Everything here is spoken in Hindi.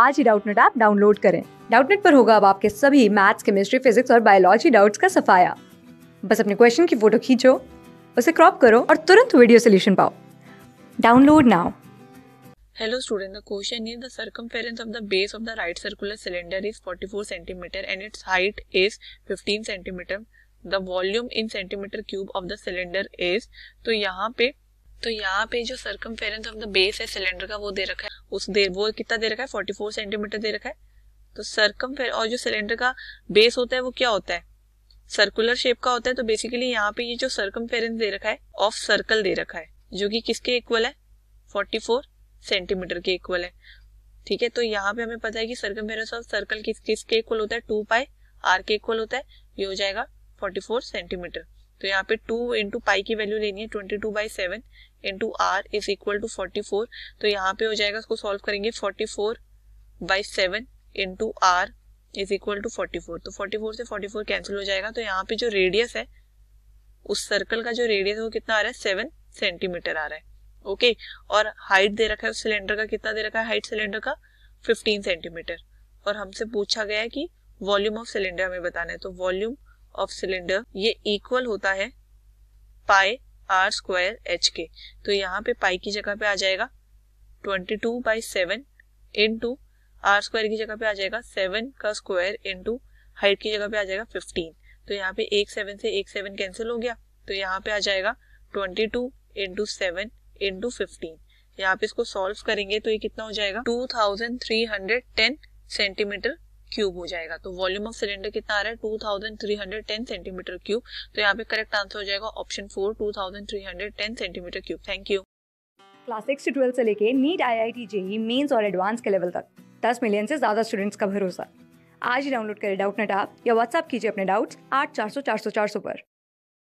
आज ही डाउटनेट ऐप डाउनलोड करें डाउटनेट पर होगा अब आपके सभी मैथ्स केमिस्ट्री फिजिक्स और बायोलॉजी डाउट्स का सफाया बस अपने क्वेश्चन की फोटो खींचो उसे क्रॉप करो और तुरंत वीडियो सोल्यूशन पाओ download now hello student the question is the circumference of the base of the right circular cylinder is 44 centimetre and its height is 15 centimetre the volume in centimetre cube of the cylinder is तो यहाँ पे तो यहाँ पे जो सर्कमफेरेंस ऑफ द बेस है सिलेंडर का वो दे रखा है उस देर वो कितना दे रखा है फोर्टी फोर सेंटीमीटर दे रखा है तो सरकम और जो सिलेंडर का बेस होता है वो क्या होता है सर्कुलर शेप का होता है तो बेसिकली यहाँ पे ये जो सर्कम दे रखा है ऑफ सर्कल दे रखा है जो कि किसके इक्वल है 44 सेंटीमीटर के इक्वल है ठीक है तो यहाँ पे हमें पता है कि सर्कम ऑफ सर्कल किस किसके इक्वल होता है टू पाई आर के इक्वल होता है ये हो जाएगा 44 सेंटीमीटर तो यहाँ पे टू इंटू पाई की वैल्यू लेनी है twenty two by seven into r is equal to forty four तो यहाँ पे हो जाएगा इसको सॉल्व करेंगे forty four by seven into r is equal to forty four तो फोर्टी फोर से फोर्टी फोर कैंसिल हो जाएगा तो यहाँ पे जो रेडियस है उस सर्कल का जो रेडियस है वो कितना आ रहा है सेवन सेंटीमीटर आ रहा है ओके okay? और हाइट दे रखा है उस सिलेंडर का कितना दे रखा है हाइट सिलेंडर का फिफ्टीन सेंटीमीटर और हमसे पूछा गया है कि वॉल्यूम ऑफ सिलेंडर हमें बताना है तो वॉल्यूम ऑफ सिलेंडर ये इक्वल होता है पाई आर स्क्वायर एच के तो यहाँ पे पाई की जगह पे आ जाएगा twenty two by seven into r square की जगह पे आ जाएगा सेवन का स्क्वायर इंटू हाइट की जगह पे आ जाएगा फिफ्टीन तो यहाँ पे एक सेवन से एक सेवन कैंसिल हो गया तो यहाँ पे आ जाएगा twenty two into seven into fifteen यहाँ पे इसको सॉल्व करेंगे तो ये कितना हो जाएगा two thousand three hundred ten centimetre cube हो जाएगा तो वॉल्यूम ऑफ सिलेंडर कितना आ रहा है two thousand three hundred ten centimetre cube तो यहाँ पे करेक्ट आंसर हो जाएगा option four two thousand three hundred ten centimetre cube thank you class six से ट्वेल्थ से लेके NEET I I T JEE mains और एडवांस के लेवल तक दस मिलियन से ज्यादा स्टूडेंट्स का भरोसा आज ही डाउनलोड करें डाउट नेट आप या व्हाट्सअप कीजिए अपने डाउट्स आठ चार सौ चार सौ चार सौ पर